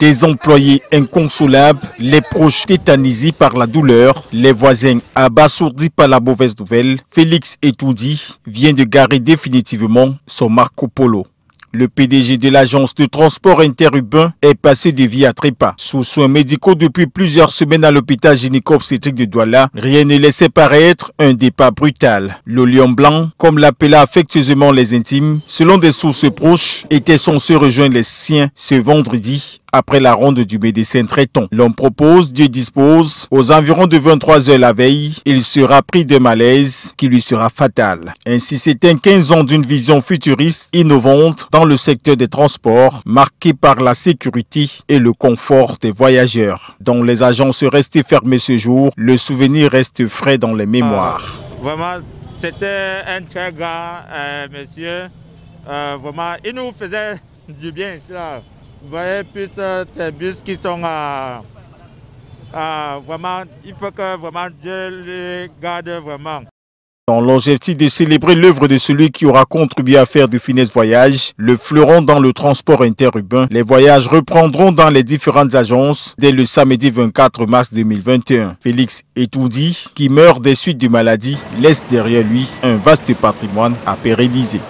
Des employés inconsolables, les proches tétanisés par la douleur, les voisins abasourdis par la mauvaise nouvelle, Félix Etoudi vient de garer définitivement son Marco Polo. Le PDG de l'agence de transport interurbain est passé de vie à trépas. Sous soins médicaux depuis plusieurs semaines à l'hôpital gynéco-obstétrique de Douala, rien ne laissait paraître un départ brutal. Le lion blanc, comme l'appela affectueusement les intimes, selon des sources proches, était censé rejoindre les siens ce vendredi après la ronde du médecin traitant. L'on propose, Dieu dispose, aux environs de 23 h la veille, il sera pris de malaise qui lui sera fatal. Ainsi c'est un 15 ans d'une vision futuriste innovante dans le secteur des transports, marqué par la sécurité et le confort des voyageurs. Dont les agences restaient fermés ce jour, le souvenir reste frais dans les mémoires. Ah, vraiment, c'était un très grand euh, monsieur. Euh, vraiment, il nous faisait du bien. Là. Vous voyez ces euh, bus qui sont à, euh, euh, vraiment, il faut que vraiment Dieu les garde vraiment. Dans l'objectif de célébrer l'œuvre de celui qui aura contribué à faire du finesse voyage, le fleuron dans le transport interurbain, les voyages reprendront dans les différentes agences dès le samedi 24 mars 2021. Félix Etoudi, qui meurt des suites de maladie, laisse derrière lui un vaste patrimoine à pérenniser.